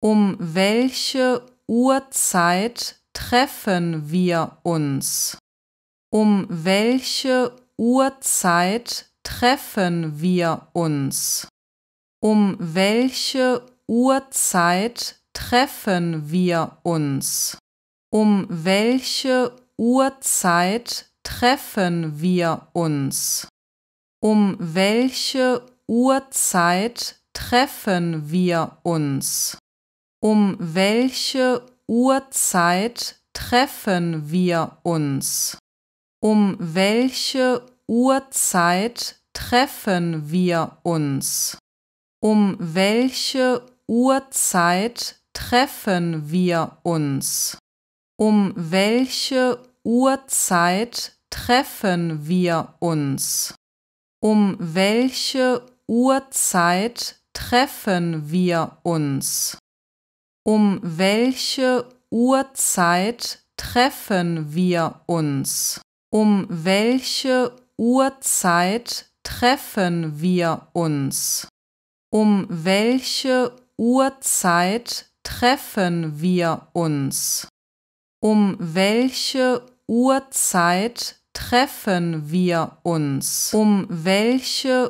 um welche Uhrzeit treffen wir uns? Um welche Uhrzeit treffen wir uns? Um welche Uhrzeit treffen wir uns? Um welche Uhrzeit treffen wir uns? Um welche Uhrzeit treffen wir uns? um welche Uhrzeit treffen wir uns? Um welche Uhrzeit treffen wir uns? Um welche Uhrzeit treffen wir uns? Um welche Uhrzeit treffen wir uns? Um welche Uhrzeit treffen wir uns? um welche Uhrzeit treffen wir uns? Um welche Uhrzeit treffen wir uns? Um welche Uhrzeit treffen wir uns? Um welche Uhrzeit treffen wir uns? Um welche